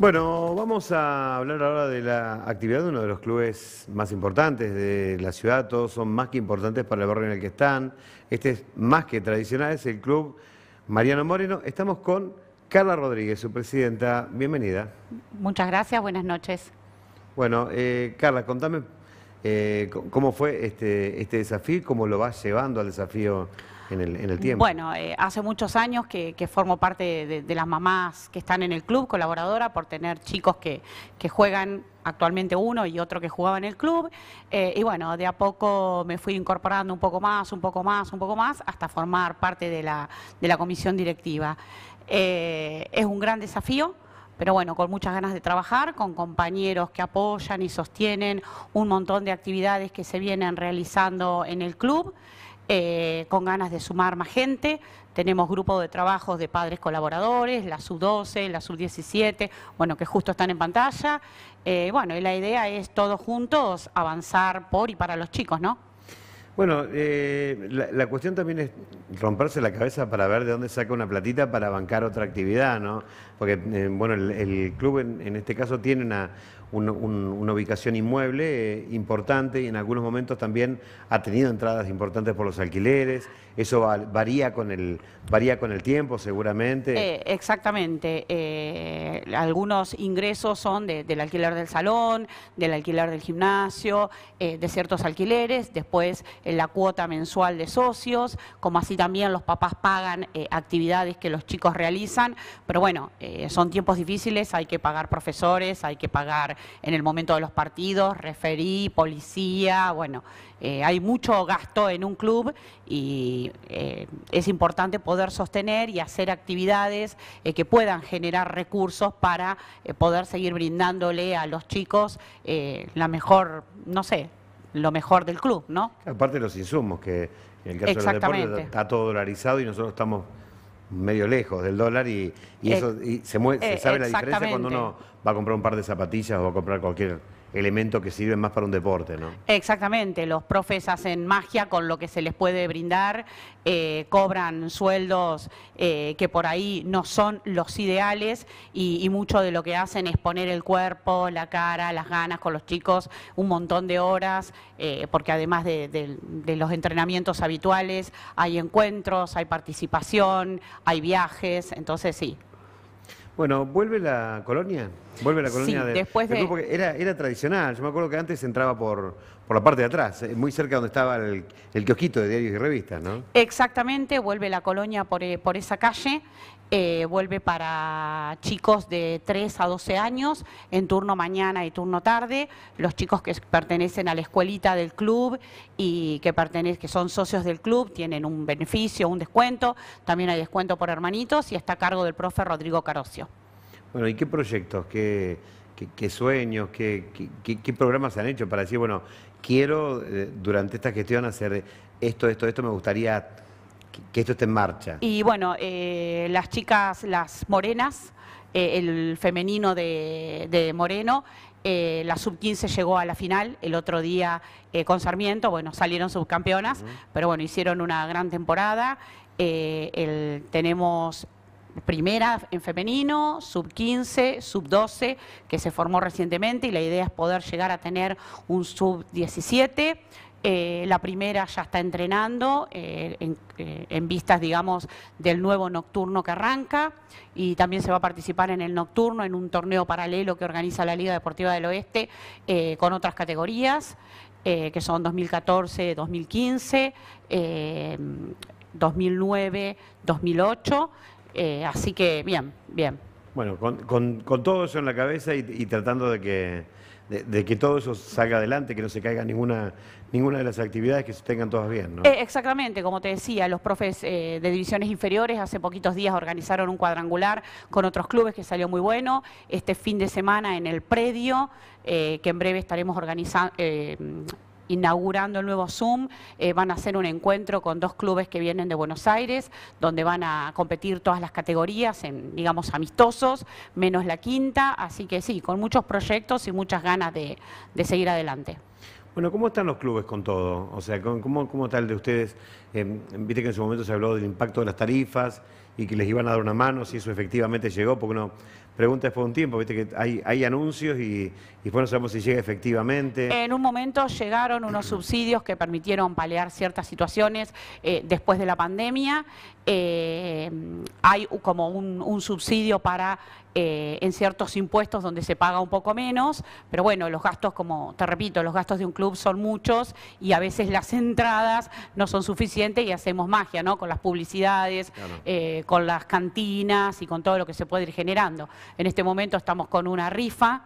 Bueno, vamos a hablar ahora de la actividad de uno de los clubes más importantes de la ciudad. Todos son más que importantes para el barrio en el que están. Este es más que tradicional, es el club Mariano Moreno. Estamos con Carla Rodríguez, su presidenta. Bienvenida. Muchas gracias, buenas noches. Bueno, eh, Carla, contame eh, cómo fue este, este desafío cómo lo vas llevando al desafío tiempo? Bueno, eh, hace muchos años que, formo parte de, las mamás que están en el club, colaboradora, por tener chicos que, juegan actualmente uno y otro que jugaba en el club. Eh, y bueno, de a poco me fui incorporando un poco más, un poco más, un poco más, hasta formar parte de la, comisión directiva. Eh, es un gran desafío pero bueno, con muchas ganas de trabajar, con compañeros que apoyan y sostienen un montón de actividades que se vienen realizando en el club. Eh, con ganas de sumar más gente. Tenemos grupos de trabajos de padres colaboradores, la sub 12 la sub 17 bueno, que justo están en pantalla. Eh, bueno, y la idea es todos juntos avanzar por y para los chicos, ¿no? Bueno, eh, la, la, cuestión también es romperse la cabeza para ver de dónde saca una platita para bancar otra actividad, ¿no? Porque, eh, bueno, el, club en, este caso tiene una, ubicación inmueble eh, importante y en algunos momentos también ha tenido entradas importantes por los alquileres. Eso varía, con el, varía con el tiempo, seguramente. Eh, exactamente. algunos ingresos son del alquiler del salón, del alquiler del gimnasio, de ciertos alquileres, después la cuota mensual de socios, como así también los papás pagan actividades que los chicos realizan. Pero bueno, eh, son tiempos difíciles, hay que pagar profesores, hay que pagar en el momento de los partidos, referí, policía, bueno, eh, hay mucho gasto en un club y eh, es importante poder sostener y hacer actividades que puedan generar recursos para poder seguir brindándole a los chicos la mejor, no sé, lo mejor del club, ¿no? Aparte de los insumos, que en el caso del deporte está todo dolarizado y nosotros estamos medio lejos del dólar y, eh, eso se, se sabe la diferencia cuando uno va a comprar un par de zapatillas o va a comprar cualquier elemento que sirven más para un deporte, ¿no? Exactamente, los profes hacen magia con lo que se les puede brindar, eh, cobran sueldos eh, que por ahí no son los ideales y, mucho de lo que hacen es poner el cuerpo, la cara, las ganas con los chicos, un montón de horas, eh, porque además de los entrenamientos habituales hay encuentros, hay participación, hay viajes, entonces sí, bueno, ¿vuelve la colonia? ¿Vuelve la colonia de, después de... era, era tradicional, yo me acuerdo que antes entraba por, por la parte de atrás, eh, muy cerca donde estaba el, el kiosquito de diarios y revistas, ¿no? Exactamente, vuelve la colonia por, eh, por esa calle. Eh, vuelve para chicos de 3 a 12 años en turno mañana y turno tarde, los chicos que pertenecen a la escuelita del club y que, que son socios del club tienen un beneficio, un descuento, también hay descuento por hermanitos y está a cargo del profe Rodrigo Carocio. Bueno, ¿y qué proyectos, qué, qué, sueños, qué, qué, programas se han hecho para decir, bueno, quiero eh, durante esta gestión hacer esto, esto, esto, me gustaría que esto esté en marcha. Y bueno, eh, las chicas, las morenas, eh, el femenino de, Moreno, eh, la sub-15 llegó a la final el otro día con Sarmiento, bueno, salieron subcampeonas, pero bueno, hicieron una gran temporada. tenemos primera en femenino, sub 15, sub 12, que se formó recientemente y la idea es poder llegar a tener un sub 17. Eh, la primera ya está entrenando eh, eh, en, vistas, digamos, del nuevo nocturno que arranca y también se va a participar en el nocturno, en un torneo paralelo que organiza la Liga Deportiva del Oeste con otras categorías, que son 2014, 2015, 2009, 2008. así que bien, bien. Bueno, con, todo eso en la cabeza y tratando de que de, que todo eso salga adelante, que no se caiga ninguna, ninguna de las actividades, que se tengan todas bien. ¿no? Eh, exactamente, como te decía, los profes eh, de divisiones inferiores hace poquitos días organizaron un cuadrangular con otros clubes que salió muy bueno, este fin de semana en el predio, eh, que en breve estaremos organizando inaugurando el nuevo Zoom, eh, van a hacer un encuentro con dos clubes que vienen de Buenos Aires, donde van a competir todas las categorías, en, digamos, amistosos, menos la quinta, así que sí, con muchos proyectos y muchas ganas de, seguir adelante. Bueno, ¿cómo están los clubes con todo? O sea, ¿cómo, tal está el de ustedes? Eh, viste que en su momento se habló del impacto de las tarifas y que les iban a dar una mano, si eso efectivamente llegó, porque uno pregunta después de un tiempo, viste que hay, hay anuncios y, y, después no sabemos si llega efectivamente. En un momento llegaron unos subsidios que permitieron paliar ciertas situaciones eh, después de la pandemia. Eh, hay como un, subsidio para eh, en ciertos impuestos donde se paga un poco menos, pero bueno, los gastos, como te repito, los gastos de un club son muchos y a veces las entradas no son suficientes y hacemos magia, ¿no? Con las publicidades, con con las cantinas y con todo lo que se puede ir generando. En este momento estamos con una rifa.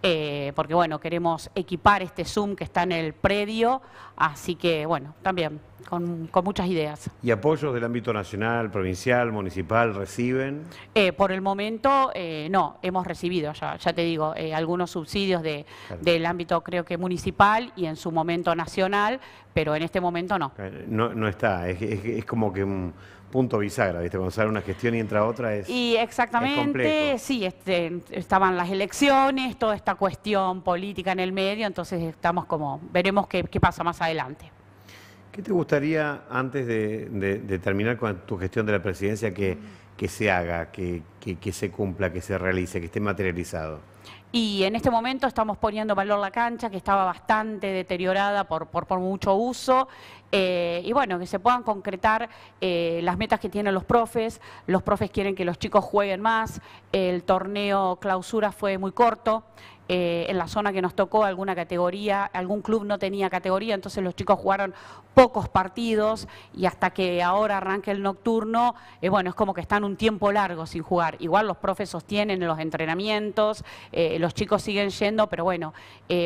Eh, porque bueno, queremos equipar este Zoom que está en el predio, así que bueno, también con, muchas ideas. ¿Y apoyos del ámbito nacional, provincial, municipal reciben? Eh, por el momento eh, no, hemos recibido ya, te digo, algunos subsidios de, del ámbito creo que municipal y en su momento nacional, pero en este momento no. Eh, no, está, es, como que un punto bisagra, ¿viste? Cuando sale una gestión y entra otra es. Y exactamente, sí, este, estaban las elecciones, toda esta cuestión política en el medio, entonces estamos como, veremos qué, pasa más adelante. ¿Qué te gustaría, antes de, terminar con tu gestión de la presidencia, que, se haga, que se cumpla, que se realice, que esté materializado? Y en este momento estamos poniendo valor la cancha, que estaba bastante deteriorada por, mucho uso. Eh, y bueno, que se puedan concretar eh, las metas que tienen los profes. Los profes quieren que los chicos jueguen más. El torneo clausura fue muy corto. Eh, en la zona que nos tocó alguna categoría, algún club no tenía categoría, entonces los chicos jugaron pocos partidos y hasta que ahora arranque el nocturno, eh, bueno, es como que están un tiempo largo sin jugar. Igual los profes sostienen los entrenamientos, eh, los chicos siguen yendo, pero bueno,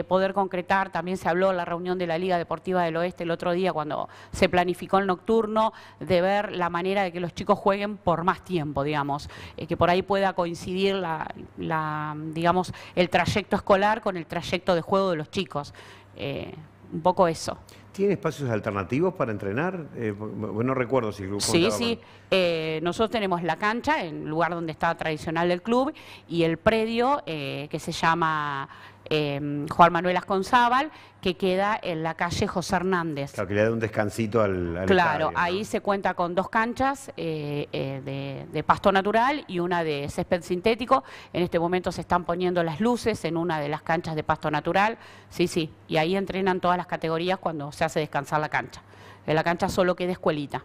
poder concretar, también se habló en la reunión de la Liga Deportiva del Oeste el otro día cuando se planificó el nocturno, de ver la manera de que los chicos jueguen por más tiempo, digamos, que por ahí pueda coincidir la digamos, el trayecto escolar con el trayecto de juego de los chicos. Eh, un poco eso. ¿Tiene espacios alternativos para entrenar? Eh, no recuerdo si el club Sí, sí. Eh, nosotros tenemos la cancha, el lugar donde está tradicional el club, y el predio que se llama Em, Juan Manuel Asconzábal, que queda en la calle José Hernández. Claro, que le da un descansito al, Claro, ahí se cuenta con dos canchas eh, eh, de, de, pasto natural y una de césped sintético. En este momento se están poniendo las luces en una de las canchas de pasto natural. Sí, sí, y ahí entrenan todas las categorías cuando se hace descansar la cancha. En la cancha solo queda escuelita.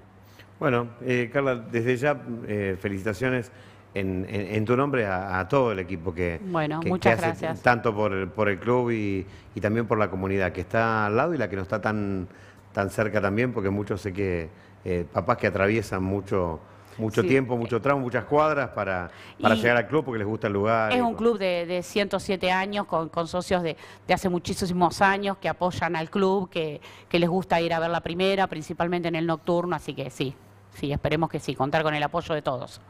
Bueno, eh, Carla, desde ya, felicitaciones en, tu nombre a, todo el equipo que, bueno, muchas hace gracias. tanto por, por, el club y, y, también por la comunidad que está al lado y la que no está tan, tan cerca también, porque muchos sé que eh, papás que atraviesan mucho mucho tiempo, mucho tramo, muchas cuadras para, llegar al club porque les gusta el lugar. Es un club de, de 107 años con, con socios de, de, hace muchísimos años que apoyan al club, que, que, les gusta ir a ver la primera, principalmente en el nocturno, así que sí, sí, esperemos que sí, contar con el apoyo de todos.